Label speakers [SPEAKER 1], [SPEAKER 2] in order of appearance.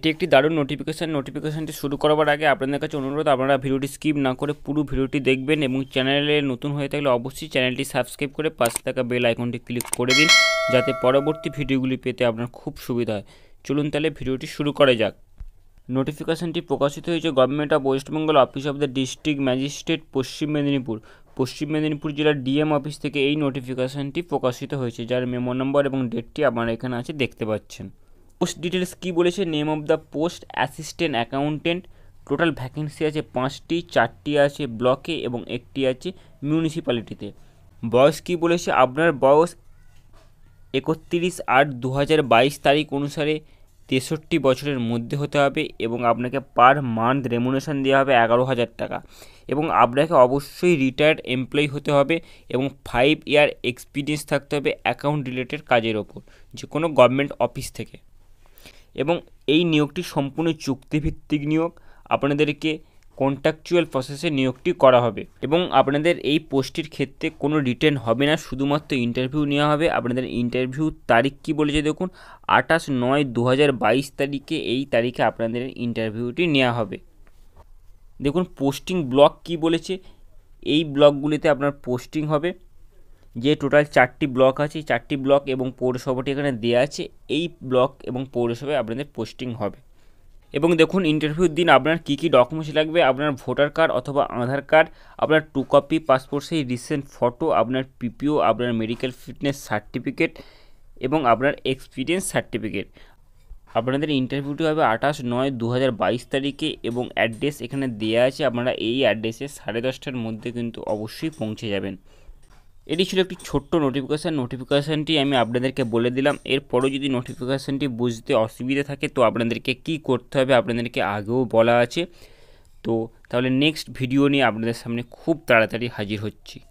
[SPEAKER 1] এটি একটি দারুণ নোটিফিকেশান নোটিফিকেশানটি শুরু করবার আগে আপনাদের কাছে অনুরোধ আপনারা ভিডিওটি স্কিপ না করে পুরো ভিডিওটি দেখবেন এবং চ্যানেলে নতুন হয়ে থাকলে অবশ্যই চ্যানেলটি সাবস্ক্রাইব করে পাশে থাকা বেল আইকনটি ক্লিক করে দিন যাতে পরবর্তী ভিডিওগুলি পেতে আপনার খুব সুবিধা হয় চলুন তাহলে ভিডিওটি শুরু করা যাক নোটিফিকেশানটি প্রকাশিত হয়েছে government of West Bengal office of the district magistrate পশ্চিম মেদিনীপুর পশ্চিম মেদিনীপুর জেলার ডিএম অফিস থেকে এই নোটিফিকেশানটি প্রকাশিত হয়েছে যার মেমো নম্বর এবং ডেটটি আপনারা এখানে আছে দেখতে পাচ্ছেন পোস্ট ডিটেলস কী বলেছে name of the post assistant accountant total vacancy আছে পাঁচটি চারটি আছে ব্লকে এবং একটি আছে মিউনিসিপ্যালিটিতে বয়স কী বলেছে আপনার বয়স একত্রিশ আট দু হাজার বাইশ তারিখ অনুসারে তেষট্টি বছরের মধ্যে হতে হবে এবং আপনাকে পার মান্থ রেমুনেশন দেওয়া হবে এগারো হাজার টাকা এবং আপনাকে অবশ্যই রিটায়ার্ড এমপ্লয়ি হতে হবে এবং ফাইভ ইয়ার এক্সপিরিয়েন্স থাকতে হবে অ্যাকাউন্ট রিলেটেড কাজের ওপর যে কোনো গভর্নমেন্ট অফিস থেকে এবং এই নিয়োগটি সম্পূর্ণ চুক্তিভিত্তিক নিয়োগ আপনাদেরকে কন্ট্রাকচুয়াল প্রসেসে নিয়োগটি করা হবে এবং আপনাদের এই পোস্টটির ক্ষেত্রে কোনো রিটার্ন হবে না শুধুমাত্র ইন্টারভিউ নেওয়া হবে আপনাদের ইন্টারভিউ তারিখ কি বলেছে দেখুন আঠাশ নয় দু বাইশ তারিখে এই তারিখে আপনাদের ইন্টারভিউটি নেওয়া হবে দেখুন পোস্টিং ব্লক কি বলেছে এই ব্লকগুলিতে আপনার পোস্টিং হবে যে টোটাল চারটি ব্লক আছে চারটি ব্লক এবং পৌরসভাটি এখানে দেওয়া আছে এই ব্লক এবং পৌরসভায় আপনাদের পোস্টিং হবে এবং দেখুন ইন্টারভিউর দিন আপনার কী কী ডকুমেন্টস লাগবে আপনার ভোটার কার্ড অথবা আধার কার্ড আপনার টু কপি পাসপোর্ট সেই রিসেন্ট ফটো আপনার পিপিও আপনার মেডিকেল ফিটনেস সার্টিফিকেট এবং আপনার এক্সপিরিয়েন্স সার্টিফিকেট আপনাদের ইন্টারভিউটি হবে আঠাশ নয় দু বাইশ তারিখে এবং অ্যাড্রেস এখানে দেওয়া আছে আপনারা এই অ্যাড্রেসে সাড়ে দশটার মধ্যে কিন্তু অবশ্যই পৌঁছে যাবেন এটি ছিল একটি ছোট্ট নোটিফিকেশান নোটিফিকেশানটি আমি আপনাদেরকে বলে দিলাম এরপরও যদি নোটিফিকেশানটি বুঝতে অসুবিধা থাকে তো আপনাদেরকে কি করতে হবে আপনাদেরকে আগেও বলা আছে তো তাহলে নেক্সট ভিডিও নিয়ে আপনাদের সামনে খুব তাড়াতাড়ি হাজির হচ্ছি